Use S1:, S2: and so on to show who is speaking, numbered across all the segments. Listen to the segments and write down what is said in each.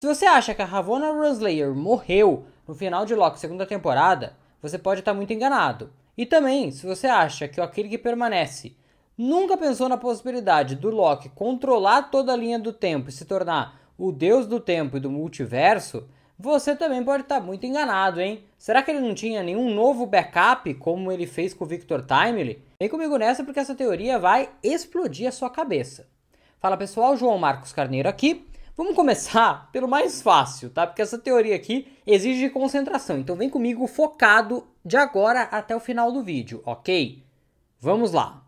S1: Se você acha que a Ravonna Runslayer morreu no final de Loki segunda temporada, você pode estar tá muito enganado. E também, se você acha que aquele que permanece nunca pensou na possibilidade do Loki controlar toda a linha do tempo e se tornar o deus do tempo e do multiverso, você também pode estar tá muito enganado, hein? Será que ele não tinha nenhum novo backup como ele fez com o Victor Timely? Vem comigo nessa porque essa teoria vai explodir a sua cabeça. Fala pessoal, João Marcos Carneiro aqui. Vamos começar pelo mais fácil, tá? Porque essa teoria aqui exige concentração. Então vem comigo focado de agora até o final do vídeo, ok? Vamos lá.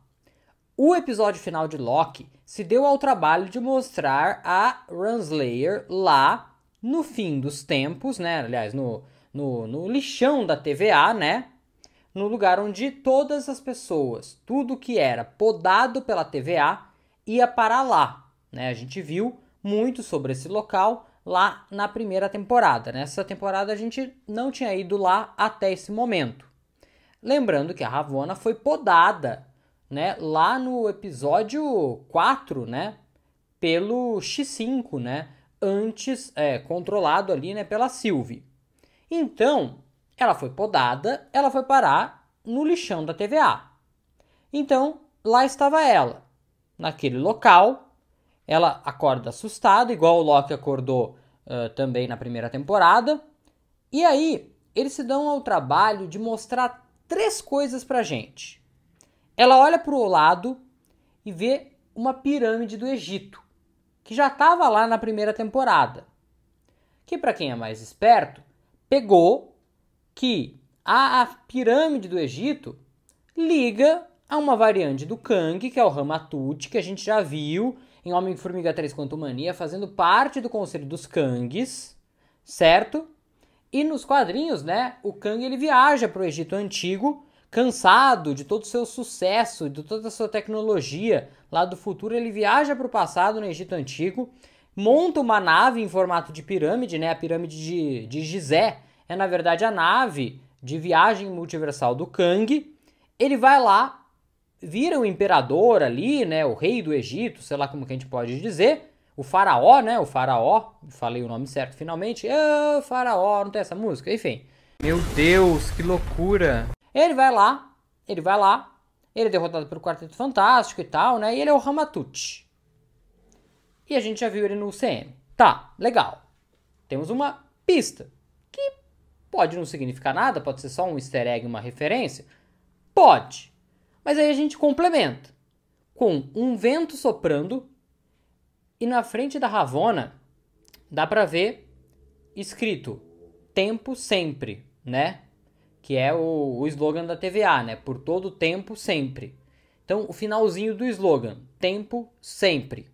S1: O episódio final de Loki se deu ao trabalho de mostrar a Runslayer lá no fim dos tempos, né? Aliás, no, no, no lixão da TVA, né? No lugar onde todas as pessoas, tudo que era podado pela TVA, ia para lá, né? A gente viu muito sobre esse local lá na primeira temporada. Nessa né? temporada a gente não tinha ido lá até esse momento. Lembrando que a Ravona foi podada, né, lá no episódio 4, né, pelo X5, né, antes é, controlado ali, né, pela Sylvie. Então, ela foi podada, ela foi parar no lixão da TVA. Então, lá estava ela, naquele local, ela acorda assustada, igual o Loki acordou uh, também na primeira temporada. E aí, eles se dão ao trabalho de mostrar três coisas pra gente. Ela olha pro lado e vê uma pirâmide do Egito, que já estava lá na primeira temporada. Que para quem é mais esperto, pegou que a, a pirâmide do Egito liga a uma variante do Kang, que é o Ramatut, que a gente já viu em Homem-Formiga 3 Quanto Mania, fazendo parte do Conselho dos Kangs, certo? E nos quadrinhos, né, o Kang ele viaja para o Egito Antigo, cansado de todo o seu sucesso, de toda a sua tecnologia lá do futuro, ele viaja para o passado no Egito Antigo, monta uma nave em formato de pirâmide, né, a pirâmide de, de Gizé é na verdade a nave de viagem multiversal do Kang. Ele vai lá, vira o imperador ali, né, o rei do Egito, sei lá como que a gente pode dizer, o faraó, né, o faraó, falei o nome certo finalmente, oh, faraó, não tem essa música, enfim. Meu Deus, que loucura. Ele vai lá, ele vai lá, ele é derrotado pelo Quarteto Fantástico e tal, né, e ele é o Ramatut. E a gente já viu ele no CM. Tá, legal. Temos uma pista, que pode não significar nada, pode ser só um easter egg, uma referência. Pode, mas aí a gente complementa com um vento soprando e na frente da Ravona dá para ver escrito tempo sempre, né? Que é o, o slogan da TVA, né? Por todo tempo sempre. Então, o finalzinho do slogan, tempo sempre,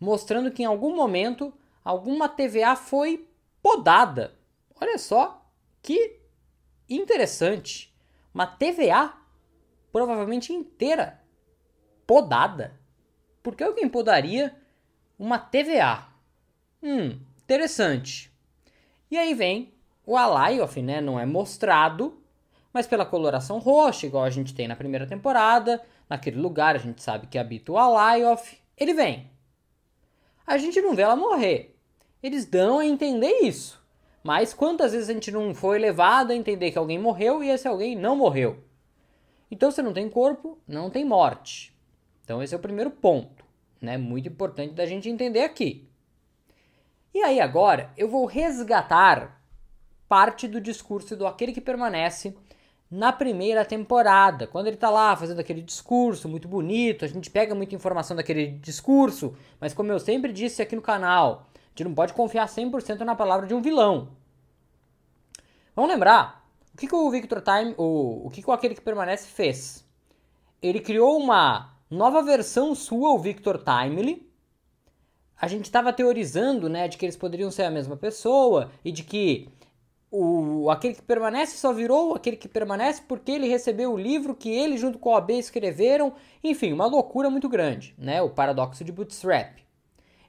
S1: mostrando que em algum momento alguma TVA foi podada. Olha só que interessante. Uma TVA provavelmente inteira podada. Porque alguém podaria uma TVA? Hum, interessante. E aí vem o Alayoff, né? Não é mostrado, mas pela coloração roxa, igual a gente tem na primeira temporada, naquele lugar a gente sabe que habita o Alayoff, ele vem. A gente não vê ela morrer. Eles dão a entender isso. Mas quantas vezes a gente não foi levado a entender que alguém morreu e esse alguém não morreu? Então, se não tem corpo, não tem morte. Então, esse é o primeiro ponto, né? Muito importante da gente entender aqui. E aí, agora, eu vou resgatar parte do discurso do aquele que permanece na primeira temporada, quando ele está lá fazendo aquele discurso muito bonito, a gente pega muita informação daquele discurso, mas como eu sempre disse aqui no canal, a gente não pode confiar 100% na palavra de um vilão. Vamos lembrar que, que o Victor Time, o, o que, que aquele que permanece fez? Ele criou uma nova versão sua, o Victor Timely. A gente estava teorizando, né, de que eles poderiam ser a mesma pessoa e de que o aquele que permanece só virou aquele que permanece porque ele recebeu o livro que ele junto com o AB escreveram, enfim, uma loucura muito grande, né, o paradoxo de Bootstrap.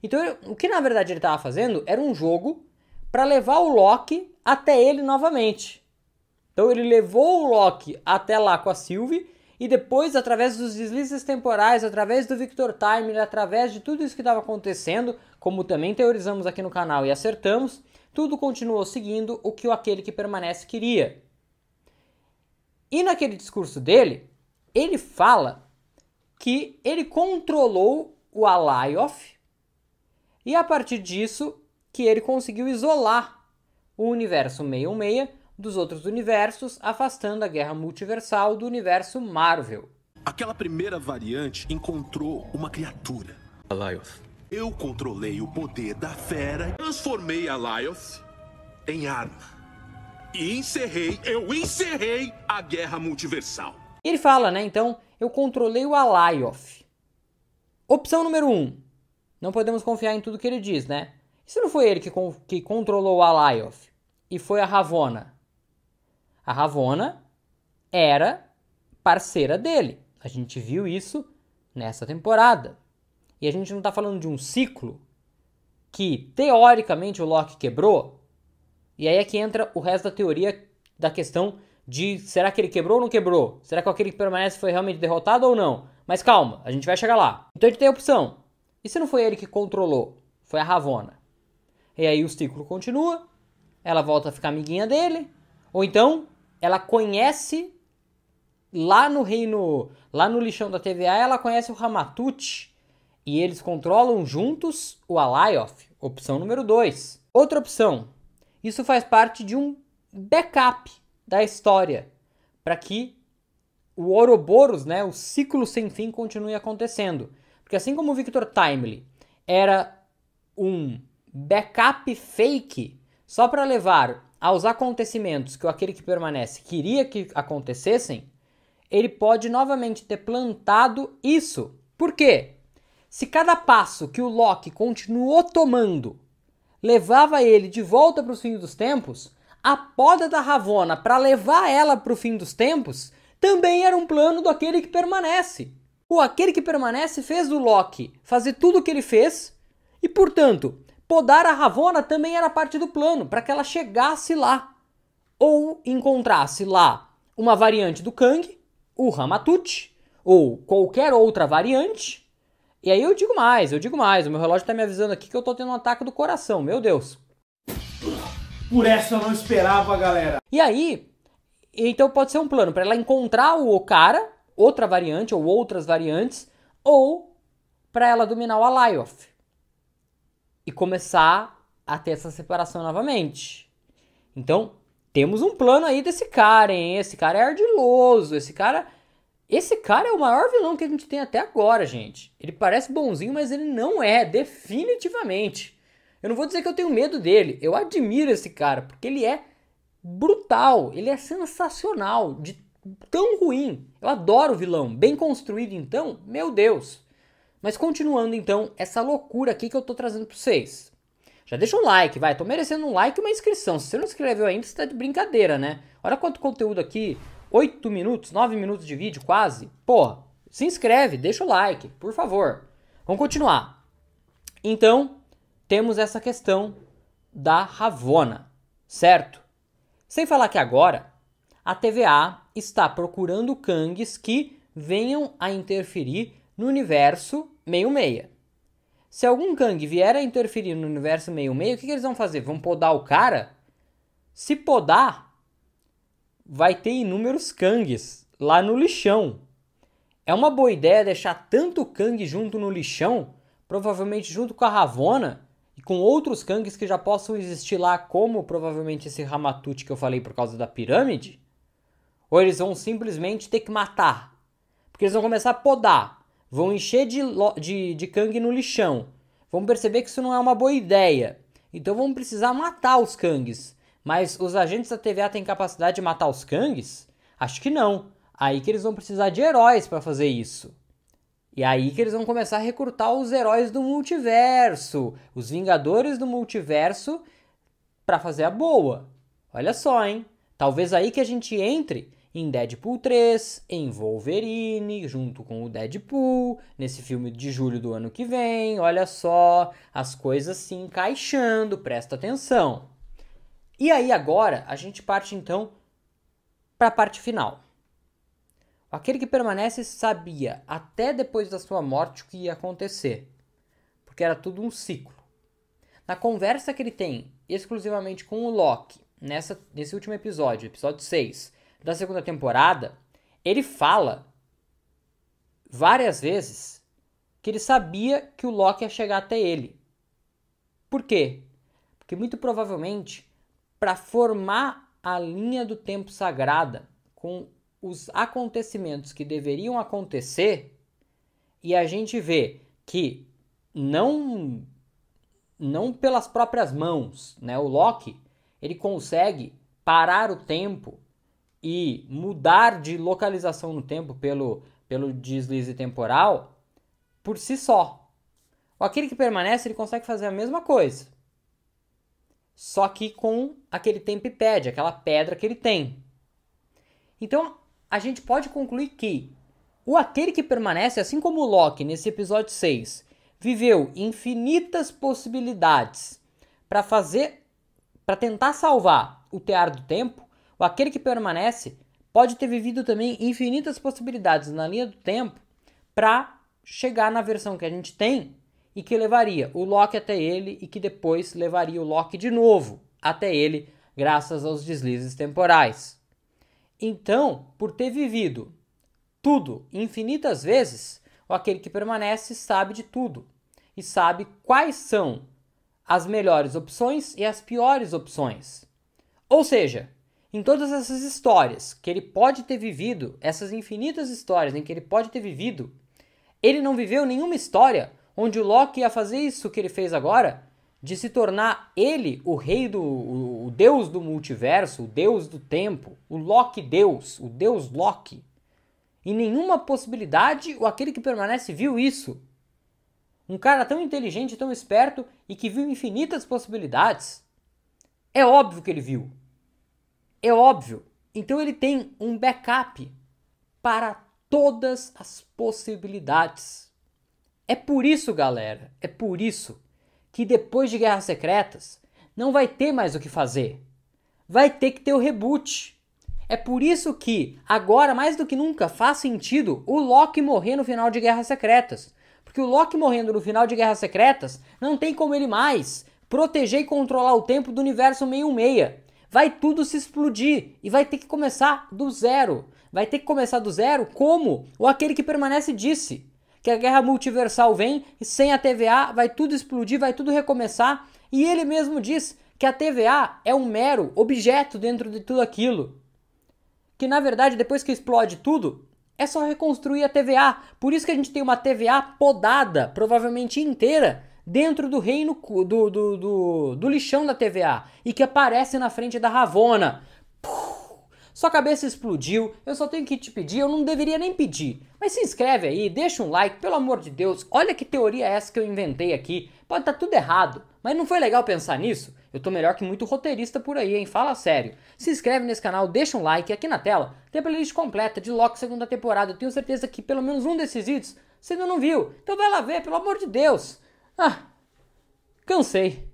S1: Então, o que na verdade ele estava fazendo era um jogo para levar o Loki até ele novamente. Então ele levou o Loki até lá com a Sylvie e depois, através dos deslizes temporais, através do Victor Time, através de tudo isso que estava acontecendo, como também teorizamos aqui no canal e acertamos, tudo continuou seguindo o que o aquele que permanece queria. E naquele discurso dele, ele fala que ele controlou o Alayoff e a partir disso que ele conseguiu isolar o universo 616 dos outros universos, afastando a guerra multiversal do universo Marvel. Aquela primeira variante encontrou uma criatura. Alioth. Eu controlei o poder da fera, transformei a Lyoth em arma. E encerrei, eu encerrei a guerra multiversal. E ele fala, né? Então, eu controlei o Alayoth. Opção número 1. Um, não podemos confiar em tudo que ele diz, né? se não foi ele que, con que controlou o Alayoth e foi a Ravona? A Ravona era parceira dele. A gente viu isso nessa temporada. E a gente não está falando de um ciclo que, teoricamente, o Loki quebrou. E aí é que entra o resto da teoria da questão de será que ele quebrou ou não quebrou? Será que aquele que permanece foi realmente derrotado ou não? Mas calma, a gente vai chegar lá. Então a gente tem a opção. E se não foi ele que controlou? Foi a Ravona. E aí o ciclo continua, ela volta a ficar amiguinha dele, ou então ela conhece lá no reino, lá no lixão da TVA, ela conhece o Ramatut e eles controlam juntos o Alayoff, opção número 2. Outra opção, isso faz parte de um backup da história para que o Ouroboros, né, o ciclo sem fim continue acontecendo. Porque assim como o Victor Timely era um backup fake só para levar aos ah, acontecimentos que aquele que permanece queria que acontecessem, ele pode novamente ter plantado isso. Por quê? Se cada passo que o Loki continuou tomando levava ele de volta para o fim dos tempos, a poda da Ravona para levar ela para o fim dos tempos também era um plano do aquele que permanece. O aquele que permanece fez o Loki fazer tudo o que ele fez e, portanto, Podar a Ravona também era parte do plano, para que ela chegasse lá. Ou encontrasse lá uma variante do Kang, o Ramatut, ou qualquer outra variante. E aí eu digo mais, eu digo mais, o meu relógio está me avisando aqui que eu estou tendo um ataque do coração, meu Deus. Por essa eu não esperava, galera. E aí, então pode ser um plano para ela encontrar o Okara, outra variante ou outras variantes, ou para ela dominar o Alioth e começar a ter essa separação novamente. Então, temos um plano aí desse cara, hein? Esse cara é ardiloso, esse cara. Esse cara é o maior vilão que a gente tem até agora, gente. Ele parece bonzinho, mas ele não é, definitivamente. Eu não vou dizer que eu tenho medo dele. Eu admiro esse cara, porque ele é brutal, ele é sensacional, de tão ruim. Eu adoro o vilão. Bem construído, então, meu Deus. Mas continuando então essa loucura aqui que eu tô trazendo para vocês. Já deixa um like, vai. Tô merecendo um like e uma inscrição. Se você não inscreveu ainda, você tá de brincadeira, né? Olha quanto conteúdo aqui. 8 minutos, 9 minutos de vídeo quase. Porra, se inscreve, deixa o like, por favor. Vamos continuar. Então, temos essa questão da Ravona, certo? Sem falar que agora a TVA está procurando Kangs que venham a interferir no universo meio-meia. Se algum Kang vier a interferir no universo meio meia, o que, que, eles vão fazer? Vão podar o cara? Se podar, vai ter inúmeros Kangs lá no lixão. É uma boa ideia deixar tanto Kang junto no lixão, provavelmente junto com a Ravona e com outros Kangs que já possam existir lá, como provavelmente esse Ramatute que eu falei por causa da pirâmide? Ou eles vão simplesmente ter que matar? Porque eles vão começar a podar vão encher de, de, de Kang no lixão. Vão perceber que isso não é uma boa ideia. Então vão precisar matar os Kangs. Mas os agentes da TVA têm capacidade de matar os Kangs? Acho que não. Aí que eles vão precisar de heróis para fazer isso. E aí que eles vão começar a recrutar os heróis do multiverso, os Vingadores do multiverso, para fazer a boa. Olha só, hein? Talvez aí que a gente entre em Deadpool 3, em Wolverine, junto com o Deadpool, nesse filme de julho do ano que vem. Olha só, as coisas se encaixando, presta atenção. E aí agora a gente parte então para a parte final. Aquele que permanece sabia até depois da sua morte o que ia acontecer, porque era tudo um ciclo. Na conversa que ele tem exclusivamente com o Loki, nessa, nesse último episódio, episódio 6, da segunda temporada, ele fala várias vezes que ele sabia que o Loki ia chegar até ele. Por quê? Porque muito provavelmente para formar a linha do tempo sagrada com os acontecimentos que deveriam acontecer e a gente vê que não não pelas próprias mãos, né? O Loki, ele consegue parar o tempo e mudar de localização no tempo pelo, pelo deslize temporal por si só. Aquele que permanece, ele consegue fazer a mesma coisa. Só que com aquele tempo pede aquela pedra que ele tem. Então, a gente pode concluir que o aquele que permanece, assim como o Loki nesse episódio 6, viveu infinitas possibilidades para fazer para tentar salvar o tear do tempo, o aquele que permanece pode ter vivido também infinitas possibilidades na linha do tempo para chegar na versão que a gente tem e que levaria o Loki até ele e que depois levaria o Loki de novo até ele, graças aos deslizes temporais. Então, por ter vivido tudo infinitas vezes, o aquele que permanece sabe de tudo e sabe quais são as melhores opções e as piores opções. Ou seja, em todas essas histórias que ele pode ter vivido, essas infinitas histórias em que ele pode ter vivido, ele não viveu nenhuma história onde o Loki ia fazer isso que ele fez agora, de se tornar ele o rei do. o, o deus do multiverso, o deus do tempo, o Loki Deus, o deus Loki. Em nenhuma possibilidade o aquele que permanece viu isso. Um cara tão inteligente, tão esperto e que viu infinitas possibilidades. É óbvio que ele viu. É óbvio. Então ele tem um backup para todas as possibilidades. É por isso, galera, é por isso que depois de Guerras Secretas não vai ter mais o que fazer. Vai ter que ter o reboot. É por isso que agora mais do que nunca faz sentido o Loki morrer no final de Guerras Secretas, porque o Loki morrendo no final de Guerras Secretas não tem como ele mais proteger e controlar o tempo do universo 66 vai tudo se explodir e vai ter que começar do zero. Vai ter que começar do zero como o aquele que permanece disse. Que a guerra multiversal vem e sem a TVA vai tudo explodir, vai tudo recomeçar. E ele mesmo diz que a TVA é um mero objeto dentro de tudo aquilo. Que na verdade, depois que explode tudo, é só reconstruir a TVA. Por isso que a gente tem uma TVA podada, provavelmente inteira, dentro do reino do, do, do, do lixão da TVA e que aparece na frente da Ravona. sua cabeça explodiu, eu só tenho que te pedir, eu não deveria nem pedir. Mas se inscreve aí, deixa um like, pelo amor de Deus. Olha que teoria é essa que eu inventei aqui. Pode estar tá tudo errado, mas não foi legal pensar nisso? Eu tô melhor que muito roteirista por aí, hein? Fala sério. Se inscreve nesse canal, deixa um like aqui na tela. Tem a playlist completa de Loki segunda temporada. Eu tenho certeza que pelo menos um desses vídeos você ainda não viu. Então vai lá ver, pelo amor de Deus. Ah, cansei.